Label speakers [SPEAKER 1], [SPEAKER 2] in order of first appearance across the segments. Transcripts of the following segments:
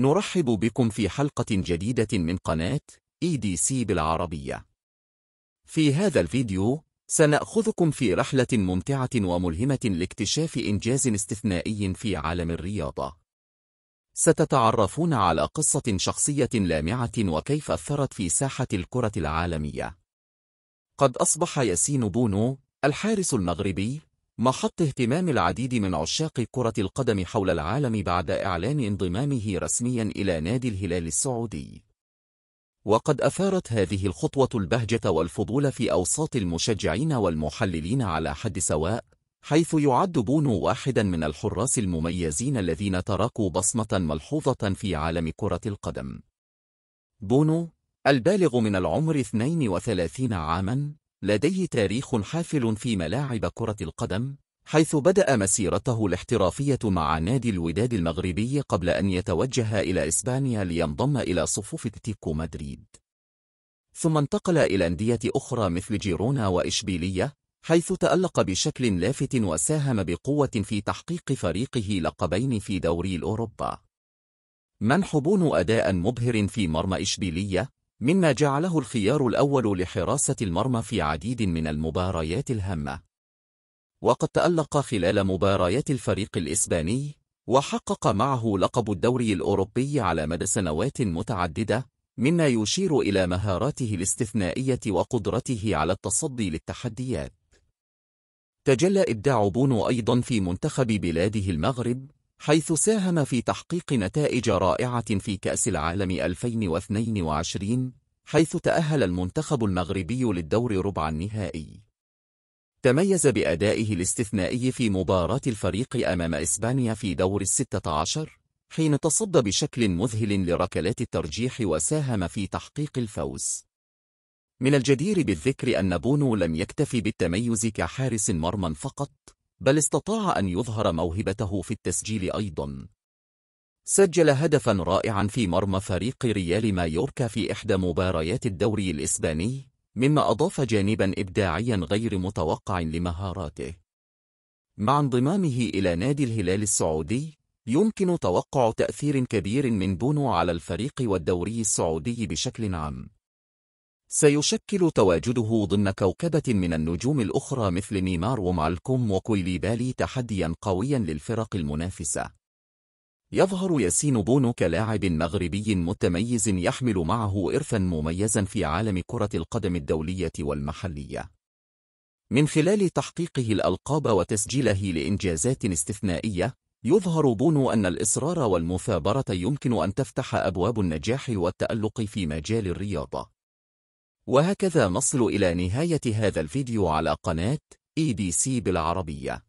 [SPEAKER 1] نرحب بكم في حلقة جديدة من قناة EDC بالعربية في هذا الفيديو سنأخذكم في رحلة ممتعة وملهمة لاكتشاف إنجاز استثنائي في عالم الرياضة ستتعرفون على قصة شخصية لامعة وكيف أثرت في ساحة الكرة العالمية قد أصبح ياسين بونو الحارس المغربي محط اهتمام العديد من عشاق كرة القدم حول العالم بعد إعلان انضمامه رسميا إلى نادي الهلال السعودي وقد أثارت هذه الخطوة البهجة والفضول في أوساط المشجعين والمحللين على حد سواء حيث يعد بونو واحدا من الحراس المميزين الذين تركوا بصمة ملحوظة في عالم كرة القدم بونو البالغ من العمر 32 عاماً لديه تاريخ حافل في ملاعب كرة القدم حيث بدأ مسيرته الاحترافية مع نادي الوداد المغربي قبل أن يتوجه إلى إسبانيا لينضم إلى صفوف تيكو مدريد ثم انتقل إلى أندية أخرى مثل جيرونا وإشبيلية حيث تألق بشكل لافت وساهم بقوة في تحقيق فريقه لقبين في دوري الأوروبا منح بونو أداء مبهر في مرمى إشبيلية مما جعله الخيار الأول لحراسة المرمى في عديد من المباريات الهامة وقد تألق خلال مباريات الفريق الإسباني وحقق معه لقب الدوري الأوروبي على مدى سنوات متعددة مما يشير إلى مهاراته الاستثنائية وقدرته على التصدي للتحديات تجلى إبداع بونو أيضا في منتخب بلاده المغرب حيث ساهم في تحقيق نتائج رائعة في كأس العالم 2022 حيث تأهل المنتخب المغربي للدور ربع النهائي تميز بأدائه الاستثنائي في مباراة الفريق أمام إسبانيا في دور الستة عشر حين تصدى بشكل مذهل لركلات الترجيح وساهم في تحقيق الفوز من الجدير بالذكر أن بونو لم يكتف بالتميز كحارس مرمى فقط بل استطاع أن يظهر موهبته في التسجيل أيضا سجل هدفا رائعا في مرمى فريق ريال مايوركا في إحدى مباريات الدوري الإسباني مما أضاف جانبا إبداعيا غير متوقع لمهاراته مع انضمامه إلى نادي الهلال السعودي يمكن توقع تأثير كبير من بونو على الفريق والدوري السعودي بشكل عام سيشكل تواجده ضمن كوكبة من النجوم الأخرى مثل نيمار ومالكوم وكويليبالي تحديا قويا للفرق المنافسة يظهر ياسين بونو كلاعب مغربي متميز يحمل معه إرثا مميزا في عالم كرة القدم الدولية والمحلية من خلال تحقيقه الألقاب وتسجيله لإنجازات استثنائية يظهر بونو أن الإصرار والمثابرة يمكن أن تفتح أبواب النجاح والتألق في مجال الرياضة وهكذا نصل إلى نهاية هذا الفيديو على قناة اي بي سي بالعربية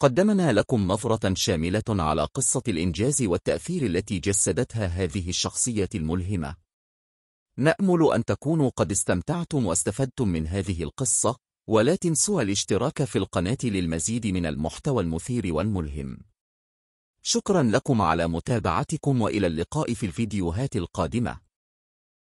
[SPEAKER 1] قدمنا لكم نظرة شاملة على قصة الإنجاز والتأثير التي جسدتها هذه الشخصية الملهمة نأمل أن تكونوا قد استمتعتم واستفدتم من هذه القصة ولا تنسوا الاشتراك في القناة للمزيد من المحتوى المثير والملهم شكرا لكم على متابعتكم وإلى اللقاء في الفيديوهات القادمة